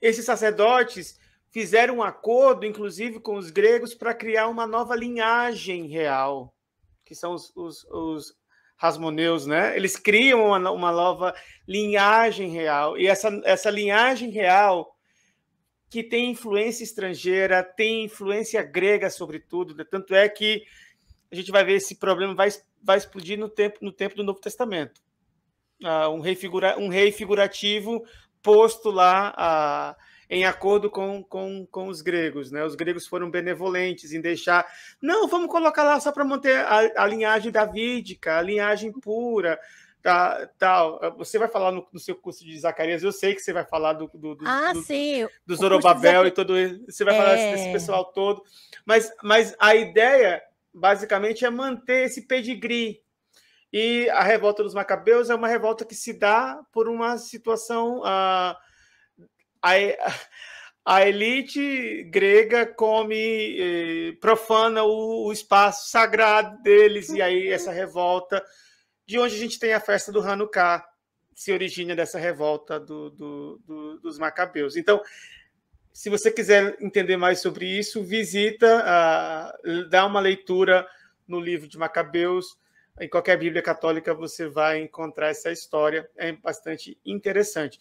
Esses sacerdotes fizeram um acordo, inclusive, com os gregos para criar uma nova linhagem real, que são os, os, os Rasmoneus, né? Eles criam uma, uma nova linhagem real. E essa, essa linhagem real que tem influência estrangeira, tem influência grega, sobretudo. Né? Tanto é que a gente vai ver esse problema vai, vai explodir no tempo, no tempo do Novo Testamento. Ah, um, rei figura, um rei figurativo posto lá a, em acordo com, com, com os gregos. Né? Os gregos foram benevolentes em deixar. Não, vamos colocar lá só para manter a, a linhagem davídica, a linhagem pura. Tá, tal. Você vai falar no, no, seu curso de Zacarias, eu sei que você vai falar do, do, do, ah, do, sim. do Zorobabel Zac... e todo Você vai é... falar desse é. pessoal todo. Mas, mas a ideia, basicamente, é manter esse pedigree e a revolta dos Macabeus é uma revolta que se dá por uma situação. Ah, a, a, a elite grega come, eh, profana o, o espaço sagrado deles, e aí essa revolta, de onde a gente tem a festa do Hanukkah, se origina dessa revolta do, do, do, dos macabeus. Então, se você quiser entender mais sobre isso, visita, uh, dá uma leitura no livro de Macabeus, em qualquer Bíblia católica você vai encontrar essa história, é bastante interessante.